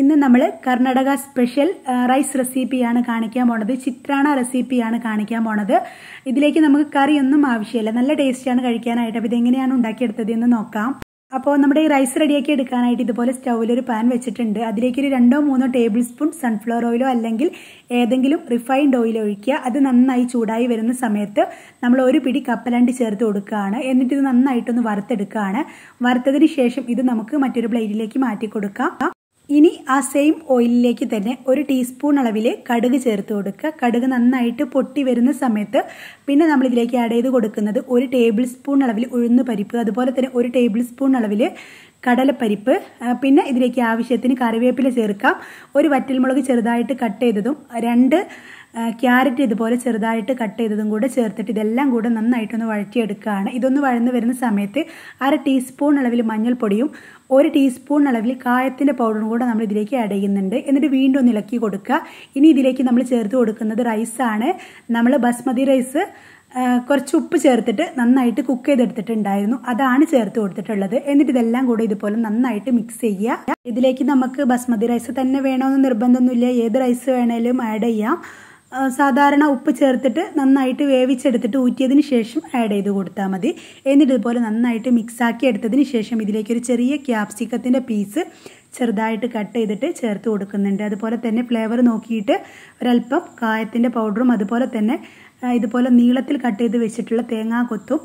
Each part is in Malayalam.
ഇന്ന് നമ്മൾ കർണാടക സ്പെഷ്യൽ റൈസ് റെസിപ്പിയാണ് കാണിക്കാൻ പോണത് ചിത്രാണ റെസിപ്പിയാണ് കാണിക്കാൻ പോണത് ഇതിലേക്ക് നമുക്ക് കറിയൊന്നും ആവശ്യമില്ല നല്ല ടേസ്റ്റാണ് കഴിക്കാനായിട്ട് അപ്പോൾ ഇതെങ്ങനെയാണ് ഉണ്ടാക്കിയെടുത്തത് എന്ന് നോക്കാം അപ്പോൾ നമ്മുടെ ഈ റൈസ് റെഡിയാക്കി എടുക്കാനായിട്ട് ഇതുപോലെ സ്റ്റൗവിൽ ഒരു പാൻ വെച്ചിട്ടുണ്ട് അതിലേക്ക് ഒരു രണ്ടോ മൂന്നോ ടേബിൾ സ്പൂൺ സൺഫ്ലവർ ഓയിലോ അല്ലെങ്കിൽ ഏതെങ്കിലും റിഫൈൻഡ് ഓയിലോ ഒഴിക്കുക അത് നന്നായി ചൂടായി വരുന്ന സമയത്ത് നമ്മൾ ഒരു പിടി കപ്പലണ്ടി ചേർത്ത് കൊടുക്കുകയാണ് എന്നിട്ട് ഇത് നന്നായിട്ടൊന്ന് വറുത്തെടുക്കുകയാണ് വറുത്തതിന് ശേഷം ഇത് നമുക്ക് മറ്റൊരു പ്ലേറ്റിലേക്ക് മാറ്റി കൊടുക്കാം ഇനി ആ സെയിം ഓയിലിലേക്ക് തന്നെ ഒരു ടീസ്പൂൺ അളവിൽ കടുക് ചേർത്ത് കൊടുക്കുക കടുക് നന്നായിട്ട് പൊട്ടി വരുന്ന സമയത്ത് പിന്നെ നമ്മൾ ഇതിലേക്ക് ആഡ് ചെയ്ത് കൊടുക്കുന്നത് ഒരു ടേബിൾ സ്പൂൺ അളവിൽ ഉഴുന്ന് പരിപ്പ് അതുപോലെ തന്നെ ഒരു ടേബിൾ സ്പൂൺ അളവിൽ കടലപ്പരിപ്പ് പിന്നെ ഇതിലേക്ക് ആവശ്യത്തിന് കറിവേപ്പില ചേർക്കാം ഒരു വറ്റൽമുളക് ചെറുതായിട്ട് കട്ട് ചെയ്തതും രണ്ട് ക്യാരറ്റ് ഇതുപോലെ ചെറുതായിട്ട് കട്ട് ചെയ്തതും കൂടെ ചേർത്തിട്ട് ഇതെല്ലാം കൂടെ നന്നായിട്ടൊന്ന് വഴറ്റിയെടുക്കുകയാണ് ഇതൊന്ന് വഴന്ന് വരുന്ന സമയത്ത് അര ടീസ്പൂൺ അളവിൽ മഞ്ഞൾപ്പൊടിയും ഒരു ടീസ്പൂൺ അളവിൽ കായത്തിൻ്റെ പൗഡറും കൂടെ നമ്മൾ ഇതിലേക്ക് ആഡ് ചെയ്യുന്നുണ്ട് എന്നിട്ട് വീണ്ടും ഒന്ന് ഇളക്കി കൊടുക്കുക ഇനി ഇതിലേക്ക് നമ്മൾ ചേർത്ത് കൊടുക്കുന്നത് റൈസാണ് നമ്മൾ ബസ്മതി റൈസ് കുറച്ച് ഉപ്പ് ചേർത്തിട്ട് നന്നായിട്ട് കുക്ക് ചെയ്തെടുത്തിട്ടുണ്ടായിരുന്നു അതാണ് ചേർത്ത് കൊടുത്തിട്ടുള്ളത് എന്നിട്ട് ഇതെല്ലാം കൂടെ ഇതുപോലെ നന്നായിട്ട് മിക്സ് ചെയ്യുക ഇതിലേക്ക് നമുക്ക് ബസ്മതി റൈസ് തന്നെ വേണമെന്ന് നിർബന്ധമൊന്നുമില്ല ഏത് റൈസ് വേണേലും ആഡ് ചെയ്യാം സാധാരണ ഉപ്പ് ചേർത്തിട്ട് നന്നായിട്ട് വേവിച്ചെടുത്തിട്ട് ഊറ്റിയതിന് ശേഷം ആഡ് ചെയ്ത് കൊടുത്താൽ മതി എന്നിട്ട് ഇതുപോലെ നന്നായിട്ട് മിക്സാക്കി എടുത്തതിന് ശേഷം ഇതിലേക്കൊരു ചെറിയ ക്യാപ്സിക്കത്തിൻ്റെ പീസ് ചെറുതായിട്ട് കട്ട് ചെയ്തിട്ട് ചേർത്ത് കൊടുക്കുന്നുണ്ട് അതുപോലെ തന്നെ ഫ്ലേവർ നോക്കിയിട്ട് ഒരല്പം കായത്തിൻ്റെ പൗഡറും അതുപോലെ തന്നെ ഇതുപോലെ നീളത്തിൽ കട്ട് ചെയ്ത് വെച്ചിട്ടുള്ള തേങ്ങാ കൊത്തും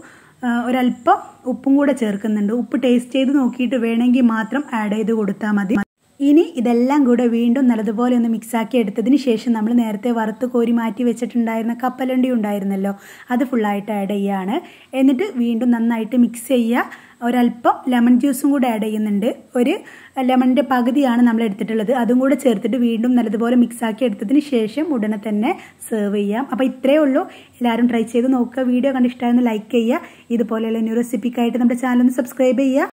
ഒരല്പം ഉപ്പും കൂടെ ചേർക്കുന്നുണ്ട് ഉപ്പ് ടേസ്റ്റ് ചെയ്ത് നോക്കിയിട്ട് വേണമെങ്കിൽ മാത്രം ആഡ് ചെയ്ത് കൊടുത്താൽ മതി ഇനി ഇതെല്ലാം കൂടെ വീണ്ടും നല്ലതുപോലെ ഒന്ന് മിക്സാക്കി എടുത്തതിന് ശേഷം നമ്മൾ നേരത്തെ വറുത്ത് കോരി മാറ്റി വെച്ചിട്ടുണ്ടായിരുന്ന കപ്പലണ്ടി ഉണ്ടായിരുന്നല്ലോ അത് ഫുള്ളായിട്ട് ആഡ് ചെയ്യുകയാണ് എന്നിട്ട് വീണ്ടും നന്നായിട്ട് മിക്സ് ചെയ്യുക ഒരല്പം ലെമൺ ജ്യൂസും കൂടെ ആഡ് ചെയ്യുന്നുണ്ട് ഒരു ലെമണിൻ്റെ പകുതിയാണ് നമ്മൾ എടുത്തിട്ടുള്ളത് അതും കൂടെ ചേർത്തിട്ട് വീണ്ടും നല്ലതുപോലെ മിക്സാക്കി എടുത്തതിന് ശേഷം ഉടനെ തന്നെ സെർവ് ചെയ്യാം അപ്പോൾ ഇത്രയേ ഉള്ളൂ എല്ലാവരും ട്രൈ ചെയ്ത് നോക്കുക വീഡിയോ കണ്ടിഷ്ടമായിരുന്നു ലൈക്ക് ചെയ്യുക ഇതുപോലെയുള്ള ന്യൂ റെസിപ്പിക്കായിട്ട് നമ്മുടെ ചാനൽ ഒന്ന് സബ്സ്ക്രൈബ് ചെയ്യുക